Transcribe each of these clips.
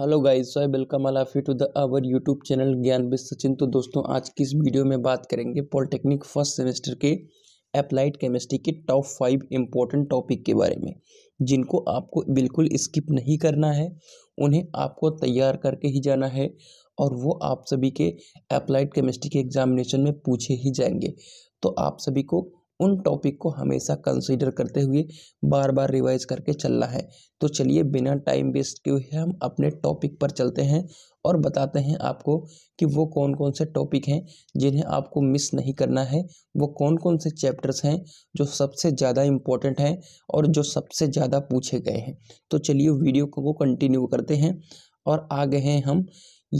hello guys so welcome अल आफी to the our YouTube channel Gyan with Sachin तो दोस्तों आज की इस वीडियो में बात करेंगे पॉलिटेक्निक फर्स्ट सेमेस्टर के अप्लाइड केमिस्ट्री के टॉप फाइव इम्पोर्टेंट टॉपिक के बारे में जिनको आपको बिल्कुल स्किप नहीं करना है उन्हें आपको तैयार करके ही जाना है और वो आप सभी के अप्लाइड केमिस्ट्री के एग्जामिनेशन में पूछे ही जाएंगे तो आप सभी को उन टॉपिक को हमेशा कंसीडर करते हुए बार बार रिवाइज करके चलना है तो चलिए बिना टाइम वेस्ट किए हम अपने टॉपिक पर चलते हैं और बताते हैं आपको कि वो कौन कौन से टॉपिक हैं जिन्हें आपको मिस नहीं करना है वो कौन कौन से चैप्टर्स हैं जो सबसे ज़्यादा इम्पोर्टेंट हैं और जो सबसे ज़्यादा पूछे गए हैं तो चलिए वीडियो को कंटिन्यू करते हैं और आ गए हैं हम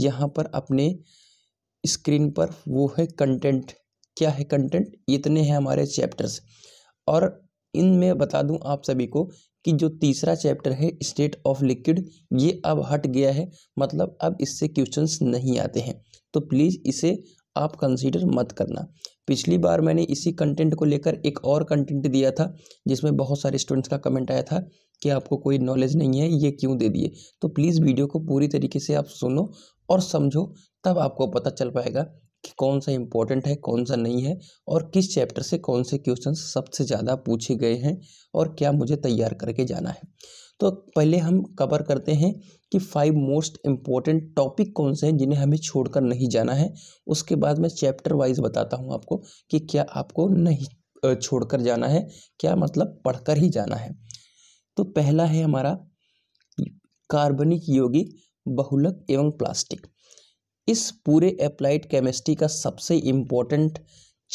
यहाँ पर अपने स्क्रीन पर वो है कंटेंट क्या है कंटेंट इतने हैं हमारे चैप्टर्स और इन मैं बता दूं आप सभी को कि जो तीसरा चैप्टर है स्टेट ऑफ लिक्विड ये अब हट गया है मतलब अब इससे क्वेश्चंस नहीं आते हैं तो प्लीज़ इसे आप कंसीडर मत करना पिछली बार मैंने इसी कंटेंट को लेकर एक और कंटेंट दिया था जिसमें बहुत सारे स्टूडेंट्स का कमेंट आया था कि आपको कोई नॉलेज नहीं है ये क्यों दे दिए तो प्लीज़ वीडियो को पूरी तरीके से आप सुनो और समझो तब आपको पता चल पाएगा कि कौन सा इम्पोर्टेंट है कौन सा नहीं है और किस चैप्टर से कौन से क्वेश्चन सबसे ज़्यादा पूछे गए हैं और क्या मुझे तैयार करके जाना है तो पहले हम कवर करते हैं कि फाइव मोस्ट इम्पॉर्टेंट टॉपिक कौन से हैं जिन्हें हमें छोड़कर नहीं जाना है उसके बाद मैं चैप्टर वाइज बताता हूँ आपको कि क्या आपको नहीं छोड़कर जाना है क्या मतलब पढ़कर ही जाना है तो पहला है हमारा कार्बनिक योगिक बहुलक एवं प्लास्टिक इस पूरे अप्लाइड केमिस्ट्री का सबसे इम्पोर्टेंट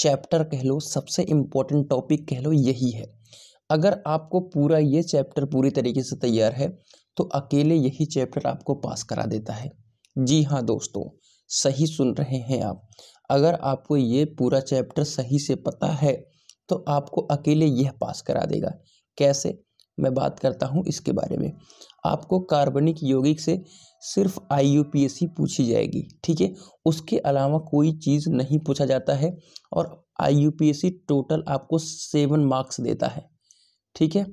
चैप्टर कह लो सबसे इम्पोर्टेंट टॉपिक कह लो यही है अगर आपको पूरा ये चैप्टर पूरी तरीके से तैयार है तो अकेले यही चैप्टर आपको पास करा देता है जी हाँ दोस्तों सही सुन रहे हैं आप अगर आपको ये पूरा चैप्टर सही से पता है तो आपको अकेले यह पास करा देगा कैसे मैं बात करता हूँ इसके बारे में आपको कार्बनिक यौगिक से सिर्फ आई पूछी जाएगी ठीक है उसके अलावा कोई चीज़ नहीं पूछा जाता है और आई टोटल आपको सेवन मार्क्स देता है ठीक है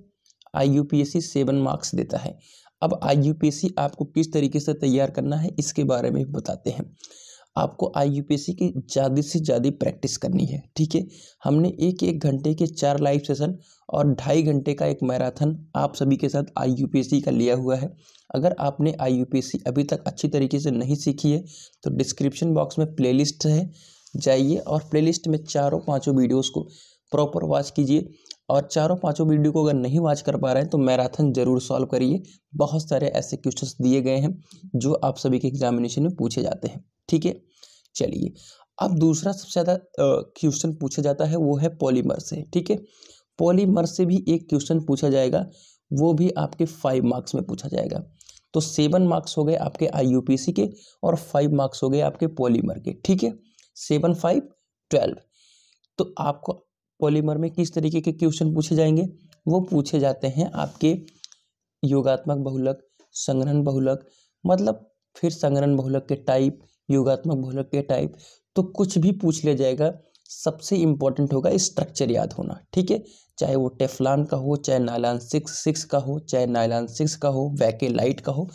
आई यू सेवन मार्क्स देता है अब आई आपको किस तरीके से तैयार करना है इसके बारे में बताते हैं आपको आई यू पी सी की ज़्यादा से ज़्यादा प्रैक्टिस करनी है ठीक है हमने एक एक घंटे के चार लाइव सेशन और ढाई घंटे का एक मैराथन आप सभी के साथ आई यू पी सी का लिया हुआ है अगर आपने आई यू पी सी अभी तक अच्छी तरीके से नहीं सीखी है तो डिस्क्रिप्शन बॉक्स में प्ले है जाइए और प्ले में चारों पाँचों वीडियोज़ को प्रॉपर वॉच कीजिए और चारों पांचों वीडियो को अगर नहीं वॉच कर पा रहे हैं तो मैराथन जरूर सॉल्व करिए बहुत सारे ऐसे क्वेश्चंस दिए गए हैं जो आप सभी के एग्जामिनेशन में पूछे जाते हैं ठीक है चलिए अब दूसरा सबसे ज़्यादा क्वेश्चन पूछा जाता है वो है पॉलीमर से ठीक है पॉलीमर से भी एक क्वेश्चन पूछा जाएगा वो भी आपके फाइव मार्क्स में पूछा जाएगा तो सेवन मार्क्स हो गए आपके आई के और फाइव मार्क्स हो गए आपके पॉलीमर के ठीक है सेवन फाइव ट्वेल्व तो आपको पॉलीमर में किस तरीके के क्वेश्चन पूछे जाएंगे वो पूछे जाते हैं आपके योगात्मक बहुलक संग्रहण बहुलक मतलब फिर संग्रहण बहुलक के टाइप योगात्मक बहुलक के टाइप तो कुछ भी पूछ लिया जाएगा सबसे इम्पॉर्टेंट होगा स्ट्रक्चर याद होना ठीक है चाहे वो टेफलान का हो चाहे नायलान सिक्स सिक्स का हो चाहे नायलान सिक्स का हो वैके लाइट का हो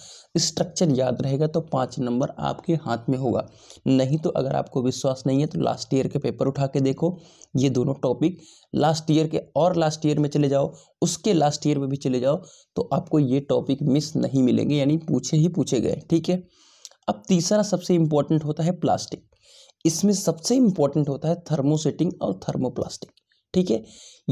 स्ट्रक्चर याद रहेगा तो पाँच नंबर आपके हाथ में होगा नहीं तो अगर आपको विश्वास नहीं है तो लास्ट ईयर के पेपर उठा के देखो ये दोनों टॉपिक लास्ट ईयर के और लास्ट ईयर में चले जाओ उसके लास्ट ईयर में भी चले जाओ तो आपको ये टॉपिक मिस नहीं मिलेंगे यानी पूछे ही पूछे गए ठीक है अब तीसरा सबसे इम्पॉर्टेंट होता है प्लास्टिक इसमें सबसे इम्पोर्टेंट होता है थर्मोसेटिंग और थर्मोप्लास्टिक ठीक है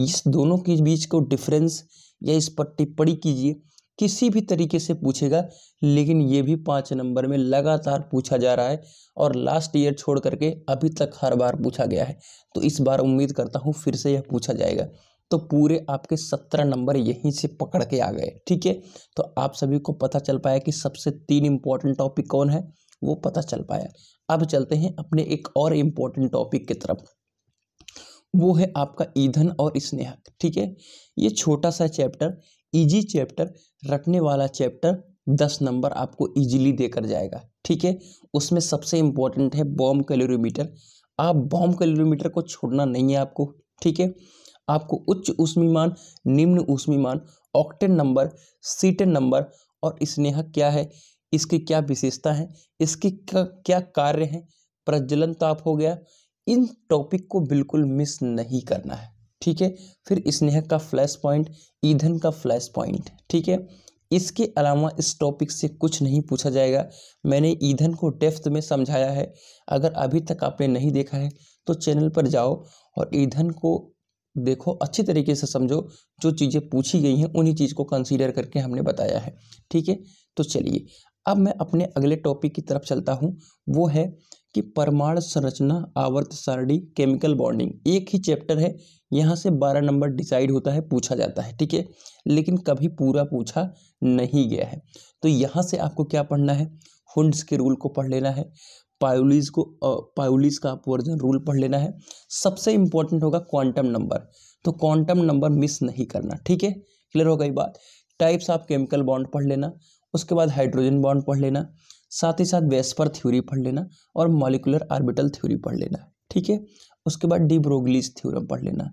इस दोनों के बीच को डिफरेंस या इस पर टिप्पणी कीजिए किसी भी तरीके से पूछेगा लेकिन ये भी पाँच नंबर में लगातार पूछा जा रहा है और लास्ट ईयर छोड़ करके अभी तक हर बार पूछा गया है तो इस बार उम्मीद करता हूँ फिर से यह पूछा जाएगा तो पूरे आपके सत्रह नंबर यहीं से पकड़ के आ गए ठीक है तो आप सभी को पता चल पाया कि सबसे तीन इम्पॉर्टेंट टॉपिक कौन है वो पता चल पाया अब चलते हैं अपने एक और इम्पोर्टेंट टॉपिक की तरफ वो है आपका ईंधन और स्नेह ठीक है ये छोटा सा चैप्टर इजी चैप्टर रटने वाला चैप्टर दस नंबर आपको इजीली देकर जाएगा ठीक है उसमें सबसे इम्पोर्टेंट है बॉम्ब कैलोरीमीटर आप बॉम्ब कैलोरीमीटर को छोड़ना नहीं है आपको ठीक है आपको उच्च उष्मीमान निम्न उष्मीमान ऑक्टेन नंबर सीटन नंबर और स्नेहक क्या है इसकी क्या विशेषता है इसकी क्या क्या कार्य है प्रज्वलन ताप तो हो गया इन टॉपिक को बिल्कुल मिस नहीं करना है ठीक है फिर स्नेह का फ्लैश पॉइंट ईंधन का फ्लैश पॉइंट ठीक है इसके अलावा इस टॉपिक से कुछ नहीं पूछा जाएगा मैंने ईंधन को डेफ्थ में समझाया है अगर अभी तक आपने नहीं देखा है तो चैनल पर जाओ और ईंधन को देखो अच्छी तरीके से समझो जो चीज़ें पूछी गई हैं उन्हीं चीज़ को कंसीडर करके हमने बताया है ठीक है तो चलिए अब मैं अपने अगले टॉपिक की तरफ चलता हूँ वो है कि परमाणु संरचना आवर्त सारणी केमिकल बॉन्डिंग एक ही चैप्टर है यहाँ से बारह नंबर डिसाइड होता है पूछा जाता है ठीक है लेकिन कभी पूरा पूछा नहीं गया है तो यहाँ से आपको क्या पढ़ना है हुंड्स के रूल को पढ़ लेना है पायोलिस को पायोलिस का अपवर्जन रूल पढ़ लेना है सबसे इंपॉर्टेंट होगा क्वांटम नंबर तो क्वांटम नंबर मिस नहीं करना ठीक है क्लियर हो गई बात टाइप्स ऑफ केमिकल बॉन्ड पढ़ लेना उसके बाद हाइड्रोजन बॉन्ड पढ़ लेना साथ ही साथ वेस्पर थ्योरी पढ़ लेना और मॉलिकुलर आर्बिटल थ्योरी पढ़ लेना ठीक है उसके बाद डी ब्रोगलीज थ्योरम पढ़ लेना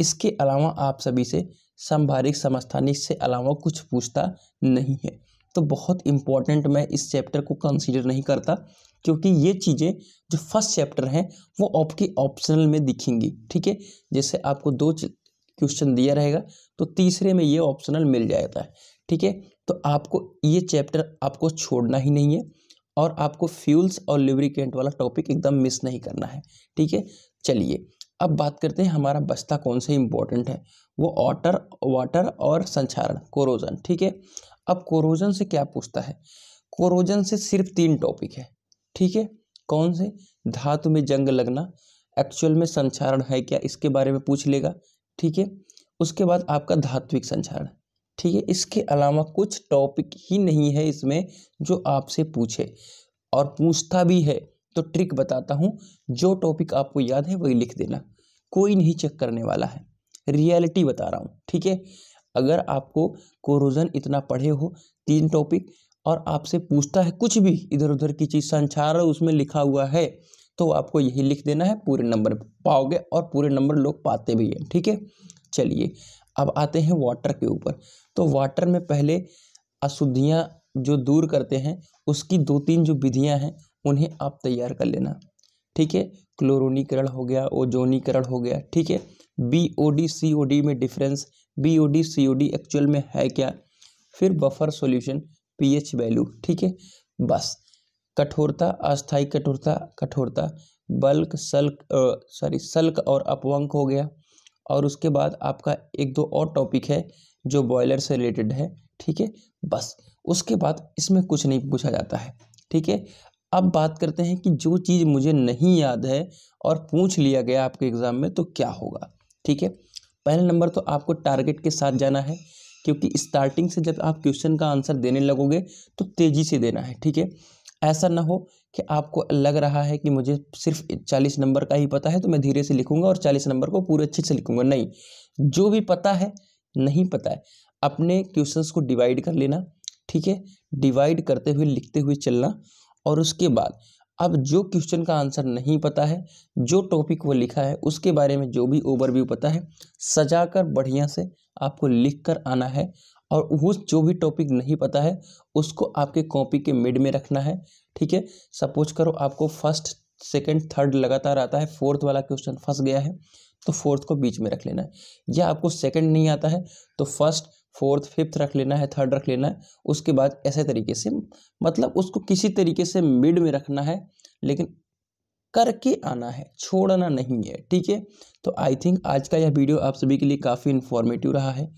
इसके अलावा आप सभी से संभारिक समस्थानिक से अलावा कुछ पूछता नहीं है तो बहुत इंपॉर्टेंट मैं इस चैप्टर को कंसीडर नहीं करता क्योंकि ये चीज़ें जो फर्स्ट चैप्टर हैं वो आपकी ऑप्शनल में दिखेंगी ठीक है जैसे आपको दो क्वेश्चन दिया रहेगा तो तीसरे में ये ऑप्शनल मिल जाता है ठीक है तो आपको ये चैप्टर आपको छोड़ना ही नहीं है और आपको फ्यूल्स और लिब्रिकेंट वाला टॉपिक एकदम मिस नहीं करना है ठीक है चलिए अब बात करते हैं हमारा बस्ता कौन सा इम्पोर्टेंट है वो ऑटर वाटर और संचारण कोरोजन ठीक है अब कोरोजन से क्या पूछता है कोरोजन से सिर्फ तीन टॉपिक है ठीक है कौन से धातु में जंग लगना एक्चुअल में संचारण है क्या इसके बारे में पूछ लेगा ठीक है उसके बाद आपका धात्विक संचारण ठीक है इसके अलावा कुछ टॉपिक ही नहीं है इसमें जो आपसे पूछे और पूछता भी है तो ट्रिक बताता हूँ जो टॉपिक आपको याद है वही लिख देना कोई नहीं चेक करने वाला है रियलिटी बता रहा हूँ ठीक है अगर आपको कोरोजन इतना पढ़े हो तीन टॉपिक और आपसे पूछता है कुछ भी इधर उधर की चीज़ संचार उसमें लिखा हुआ है तो आपको यही लिख देना है पूरे नंबर पाओगे और पूरे नंबर लोग पाते भी हैं ठीक है चलिए अब आते हैं वाटर के ऊपर तो वाटर में पहले अशुद्धियाँ जो दूर करते हैं उसकी दो तीन जो विधियाँ हैं उन्हें आप तैयार कर लेना ठीक है क्लोरोनीकरण हो गया ओजोनीकरण हो गया ठीक है B O D C O D में difference B O D C O D actual में है क्या फिर बफर सॉल्यूशन पीएच वैल्यू ठीक है बस कठोरता अस्थाई कठोरता कठोरता बल्क सल्क सॉरी सल्क और अपवंक हो गया और उसके बाद आपका एक दो और टॉपिक है जो बॉयलर से रिलेटेड है ठीक है बस उसके बाद इसमें कुछ नहीं पूछा जाता है ठीक है अब बात करते हैं कि जो चीज़ मुझे नहीं याद है और पूछ लिया गया आपके एग्ज़ाम में तो क्या होगा ठीक है पहले नंबर तो आपको टारगेट के साथ जाना है क्योंकि स्टार्टिंग से जब आप क्वेश्चन का आंसर देने लगोगे तो तेज़ी से देना है ठीक है ऐसा ना हो कि आपको लग रहा है कि मुझे सिर्फ चालीस नंबर का ही पता है तो मैं धीरे से लिखूंगा और चालीस नंबर को पूरे अच्छे से लिखूंगा नहीं जो भी पता है नहीं पता है अपने क्वेश्चंस को डिवाइड कर लेना ठीक है डिवाइड करते हुए लिखते हुए चलना और उसके बाद अब जो क्वेश्चन का आंसर नहीं पता है जो टॉपिक वो लिखा है उसके बारे में जो भी ओवरव्यू पता है सजाकर बढ़िया से आपको लिख कर आना है और वो जो भी टॉपिक नहीं पता है उसको आपके कॉपी के मिड में रखना है ठीक है सपोज करो आपको फर्स्ट सेकेंड थर्ड लगातार आता है फोर्थ वाला क्वेश्चन फंस गया है तो फोर्थ को बीच में रख लेना है या आपको सेकंड नहीं आता है तो फर्स्ट फोर्थ फिफ्थ रख लेना है थर्ड रख लेना है उसके बाद ऐसे तरीके से मतलब उसको किसी तरीके से मिड में रखना है लेकिन करके आना है छोड़ना नहीं है ठीक है तो आई थिंक आज का यह वीडियो आप सभी के लिए काफ़ी इन्फॉर्मेटिव रहा है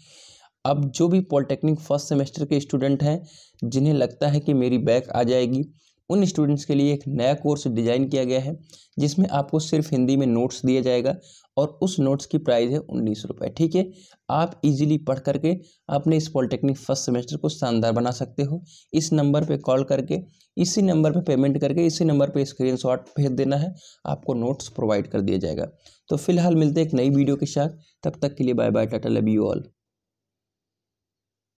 अब जो भी पॉलिटेक्निक फर्स्ट सेमेस्टर के स्टूडेंट हैं जिन्हें लगता है कि मेरी बैक आ जाएगी उन स्टूडेंट्स के लिए एक नया कोर्स डिज़ाइन किया गया है जिसमें आपको सिर्फ हिंदी में नोट्स दिया जाएगा और उस नोट्स की प्राइस है उन्नीस रुपये ठीक है आप इजीली पढ़ करके अपने इस पॉलिटेक्निक फर्स्ट सेमेस्टर को शानदार बना सकते हो इस नंबर पे कॉल करके इसी नंबर पे पेमेंट करके इसी नंबर पे शॉट भेज देना है आपको नोट्स प्रोवाइड कर दिया जाएगा तो फिलहाल मिलते हैं एक नई वीडियो के साथ तब तक के लिए bye bye tata love you all